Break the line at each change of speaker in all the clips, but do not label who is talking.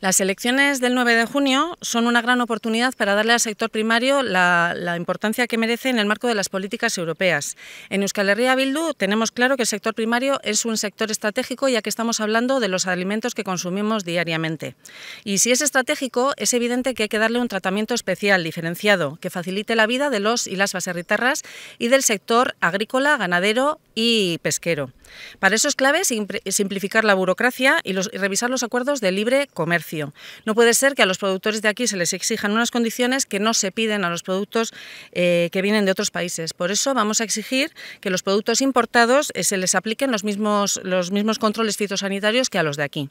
Las elecciones del 9 de junio son una gran oportunidad para darle al sector primario la, importancia que merece en el marco de las políticas europeas. En Euskal Herria Bildu tenemos claro que el sector primario es un sector estratégico ya que estamos hablando de los alimentos que consumimos diariamente. Y si es estratégico, es evidente que hay que darle un tratamiento especial, diferenciado, que facilite la vida de los y las baserritarras y del sector agrícola, ganadero, y pesquero. Para eso es clave simplificar la burocracia y, revisar los acuerdos de libre comercio. No puede ser que a los productores de aquí se les exijan unas condiciones que no se piden a los productos eh, que vienen de otros países. Por eso vamos a exigir que los productos importados eh, se les apliquen los mismos, los mismos controles fitosanitarios que a los de aquí.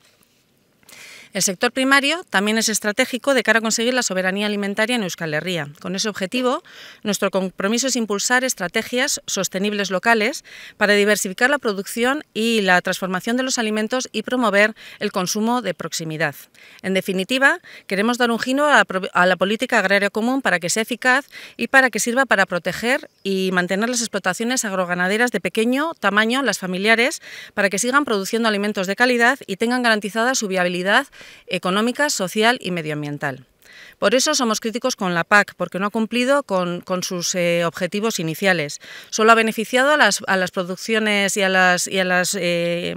El sector primario también es estratégico de cara a conseguir la soberanía alimentaria en Euskal Herria. Con ese objetivo, nuestro compromiso es impulsar estrategias sostenibles locales para diversificar la producción y la transformación de los alimentos y promover el consumo de proximidad. En definitiva, queremos dar un giro a la, política agraria común para que sea eficaz y para que sirva para proteger y mantener las explotaciones agroganaderas de pequeño tamaño, las familiares, para que sigan produciendo alimentos de calidad y tengan garantizada su viabilidad económica, social y medioambiental. Por eso somos críticos con la PAC, porque no ha cumplido con, sus eh, objetivos iniciales. Solo ha beneficiado a las, producciones y a las, y las eh,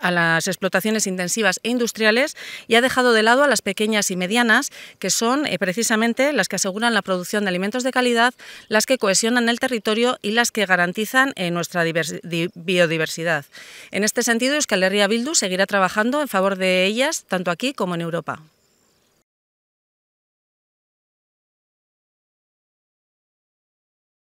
a las explotaciones intensivas e industriales y ha dejado de lado a las pequeñas y medianas, que son eh, precisamente las que aseguran la producción de alimentos de calidad, las que cohesionan el territorio y las que garantizan eh, nuestra biodiversidad. En este sentido, Euskal Herria Bildu seguirá trabajando en favor de ellas, tanto aquí como en Europa.